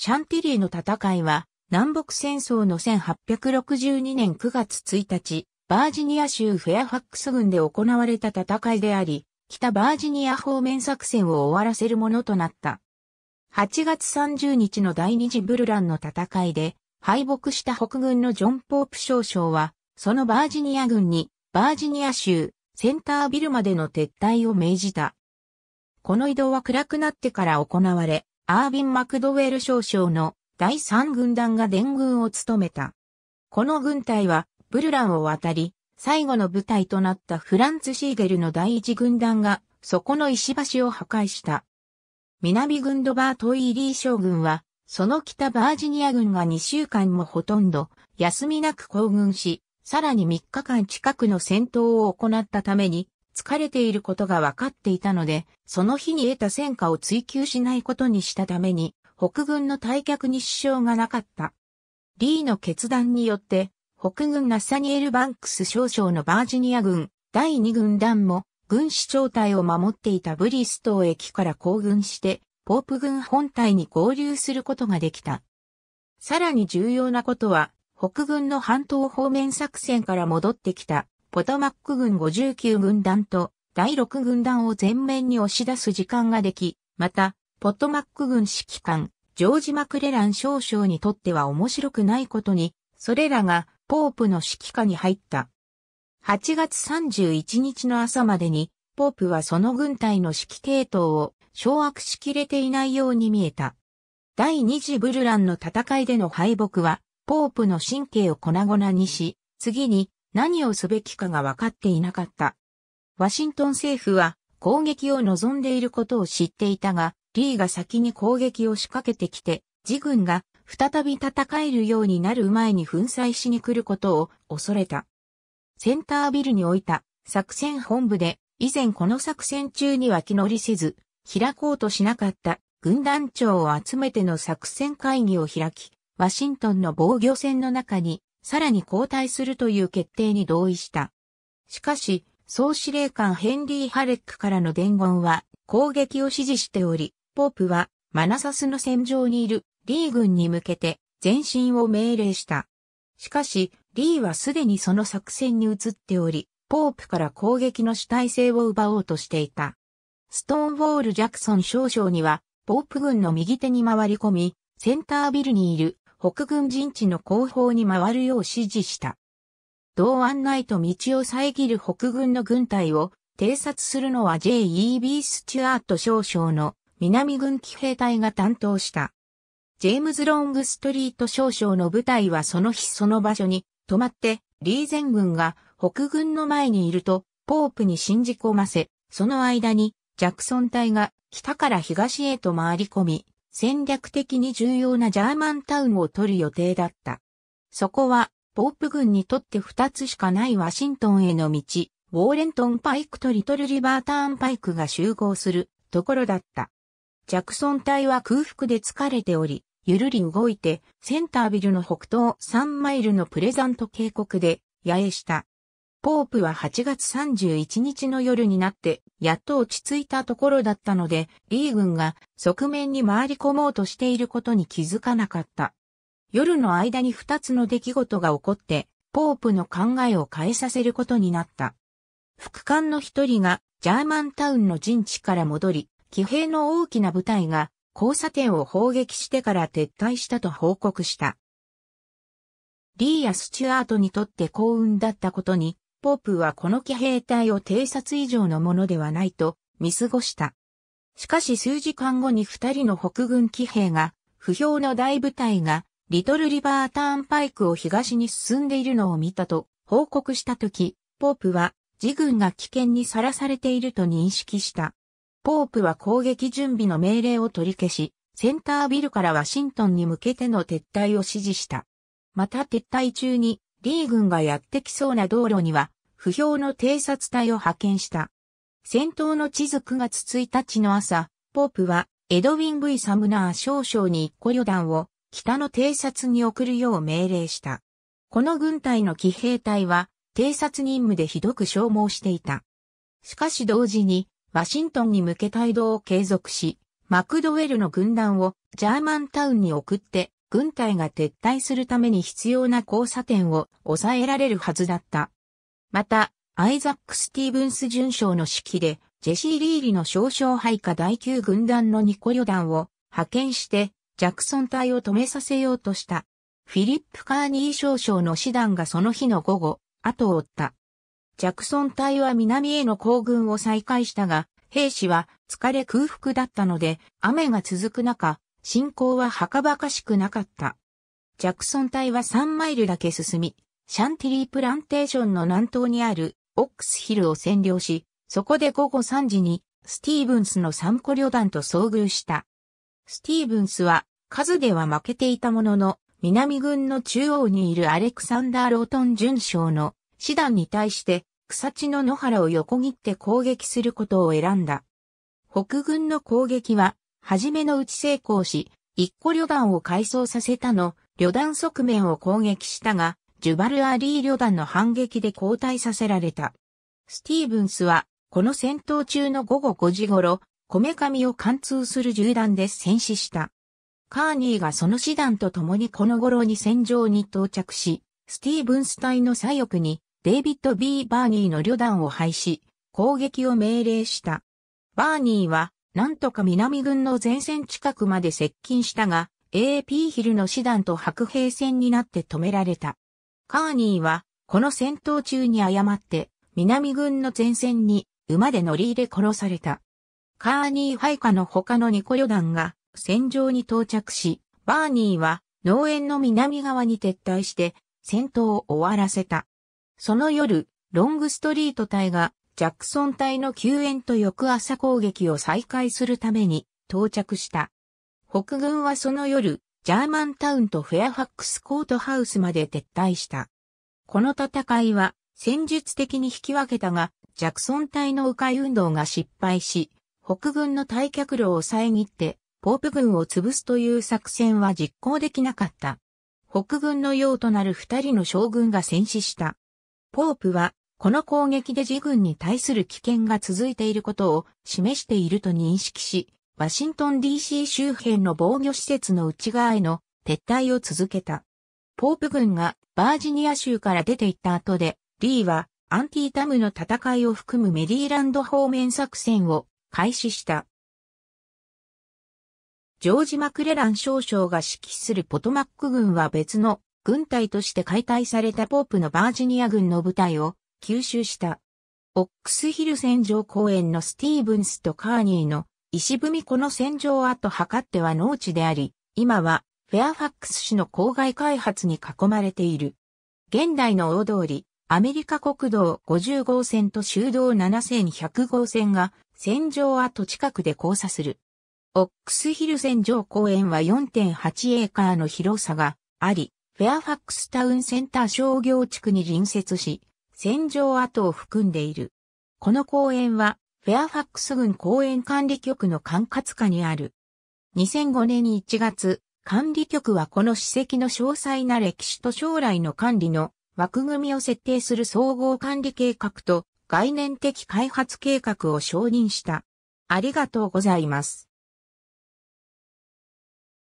シャンティリーの戦いは、南北戦争の1862年9月1日、バージニア州フェアファックス郡で行われた戦いであり、北バージニア方面作戦を終わらせるものとなった。8月30日の第二次ブルランの戦いで、敗北した北軍のジョン・ポープ少将は、そのバージニア軍に、バージニア州、センタービルまでの撤退を命じた。この移動は暗くなってから行われ、アービン・マクドウェル少将の第3軍団が伝軍を務めた。この軍隊はブルランを渡り、最後の部隊となったフランツ・シーゲルの第一軍団が、そこの石橋を破壊した。南軍ドバート・イーリー将軍は、その北バージニア軍が2週間もほとんど、休みなく行軍し、さらに3日間近くの戦闘を行ったために、疲れていることが分かっていたので、その日に得た戦果を追求しないことにしたために、北軍の退却に支障がなかった。リーの決断によって、北軍ナサニエル・バンクス少将のバージニア軍、第2軍団も、軍師長隊を守っていたブリストー駅から行軍して、ポープ軍本隊に合流することができた。さらに重要なことは、北軍の半島方面作戦から戻ってきたポトマック軍59軍団と第6軍団を前面に押し出す時間ができ、また、ポトマック軍指揮官、ジョージ・マクレラン少将にとっては面白くないことに、それらがポープの指揮下に入った。8月31日の朝までに、ポープはその軍隊の指揮系統を掌握しきれていないように見えた。第二次ブルランの戦いでの敗北は、ポープの神経を粉々にし、次に何をすべきかが分かっていなかった。ワシントン政府は攻撃を望んでいることを知っていたが、リーが先に攻撃を仕掛けてきて、自軍が再び戦えるようになる前に粉砕しに来ることを恐れた。センタービルに置いた作戦本部で、以前この作戦中には気乗りせず、開こうとしなかった軍団長を集めての作戦会議を開き、ワシントンの防御戦の中にさらに交代するという決定に同意した。しかし、総司令官ヘンリー・ハレックからの伝言は攻撃を指示しており、ポープはマナサスの戦場にいるリー軍に向けて前進を命令した。しかし、リーはすでにその作戦に移っており、ポープから攻撃の主体性を奪おうとしていた。ストーンウォール・ジャクソン少将には、ポープ軍の右手に回り込み、センタービルにいる北軍陣地の後方に回るよう指示した。同案内と道を遮る北軍の軍隊を偵察するのは J.E.B. スチュアート少将の南軍騎兵隊が担当した。ジェームズ・ロングストリート少将の部隊はその日その場所に止まって、リーゼン軍が北軍の前にいると、ポープに信じ込ませ、その間にジャクソン隊が北から東へと回り込み、戦略的に重要なジャーマンタウンを取る予定だった。そこは、ポープ軍にとって二つしかないワシントンへの道、ウォーレントンパイクとリトルリバーターンパイクが集合するところだった。ジャクソン隊は空腹で疲れており、ゆるり動いて、センタービルの北東3マイルのプレザント渓谷で、野営した。ポープは8月31日の夜になって、やっと落ち着いたところだったので、リー軍が側面に回り込もうとしていることに気づかなかった。夜の間に2つの出来事が起こって、ポープの考えを変えさせることになった。副官の一人がジャーマンタウンの陣地から戻り、騎兵の大きな部隊が交差点を砲撃してから撤退したと報告した。リーやスチュアートにとって幸運だったことにポープはこの騎兵隊を偵察以上のものではないと見過ごした。しかし数時間後に二人の北軍騎兵が、不評の大部隊が、リトルリバーターンパイクを東に進んでいるのを見たと報告したとき、ポープは自軍が危険にさらされていると認識した。ポープは攻撃準備の命令を取り消し、センタービルからワシントンに向けての撤退を指示した。また撤退中に D 軍がやってきそうな道路には、不評の偵察隊を派遣した。戦闘の地図9月1日の朝、ポープは、エドウィン・ブイ・サムナー少将に一個旅団を、北の偵察に送るよう命令した。この軍隊の騎兵隊は、偵察任務でひどく消耗していた。しかし同時に、ワシントンに向け態度を継続し、マクドウェルの軍団をジャーマンタウンに送って、軍隊が撤退するために必要な交差点を抑えられるはずだった。また、アイザック・スティーブンス准将の指揮で、ジェシー・リーリの少々配下第9軍団のニコ旅団を派遣して、ジャクソン隊を止めさせようとした。フィリップ・カーニー少将の師団がその日の午後、後を追った。ジャクソン隊は南への行軍を再開したが、兵士は疲れ空腹だったので、雨が続く中、進行ははかばかしくなかった。ジャクソン隊は3マイルだけ進み、シャンティリープランテーションの南東にあるオックスヒルを占領し、そこで午後3時にスティーブンスの3個旅団と遭遇した。スティーブンスは数では負けていたものの、南軍の中央にいるアレクサンダー・ロートン巡将の師団に対して草地の野原を横切って攻撃することを選んだ。北軍の攻撃ははじめのうち成功し、一個旅団を改装させたの、旅団側面を攻撃したが、ジュバルアリー旅団の反撃で交代させられた。スティーブンスは、この戦闘中の午後5時頃、こめかみを貫通する銃弾で戦死した。カーニーがその師団と共にこの頃に戦場に到着し、スティーブンス隊の左翼にデイビッド・ B・ バーニーの旅団を廃止、攻撃を命令した。バーニーはなんとか南軍の前線近くまで接近したが、AP ヒルの師団と白兵戦になって止められた。カーニーは、この戦闘中に誤って、南軍の前線に馬で乗り入れ殺された。カーニーイ下の他のニコ旅団が戦場に到着し、バーニーは農園の南側に撤退して戦闘を終わらせた。その夜、ロングストリート隊がジャクソン隊の救援と翌朝攻撃を再開するために到着した。北軍はその夜、ジャーマンタウンとフェアファックスコートハウスまで撤退した。この戦いは戦術的に引き分けたが、ジャクソン隊の迂回運動が失敗し、北軍の退却路を遮って、ポープ軍を潰すという作戦は実行できなかった。北軍の用となる二人の将軍が戦死した。ポープはこの攻撃で自軍に対する危険が続いていることを示していると認識し、ワシントン DC 周辺の防御施設の内側への撤退を続けた。ポープ軍がバージニア州から出て行った後で、リーはアンティータムの戦いを含むメリーランド方面作戦を開始した。ジョージ・マクレラン少将が指揮するポトマック軍は別の軍隊として解体されたポープのバージニア軍の部隊を吸収した。オックスヒル戦場公園のスティーブンスとカーニーの石踏みこの戦場跡測っては農地であり、今はフェアファックス市の郊外開発に囲まれている。現代の大通り、アメリカ国道50号線と州道7100号線が戦場跡近くで交差する。オックスヒル戦場公園は4.8エーカーの広さがあり、フェアファックスタウンセンター商業地区に隣接し、戦場跡を含んでいる。この公園は、フェアファックス郡公園管理局の管轄下にある。2005年1月、管理局はこの史跡の詳細な歴史と将来の管理の枠組みを設定する総合管理計画と概念的開発計画を承認した。ありがとうございます。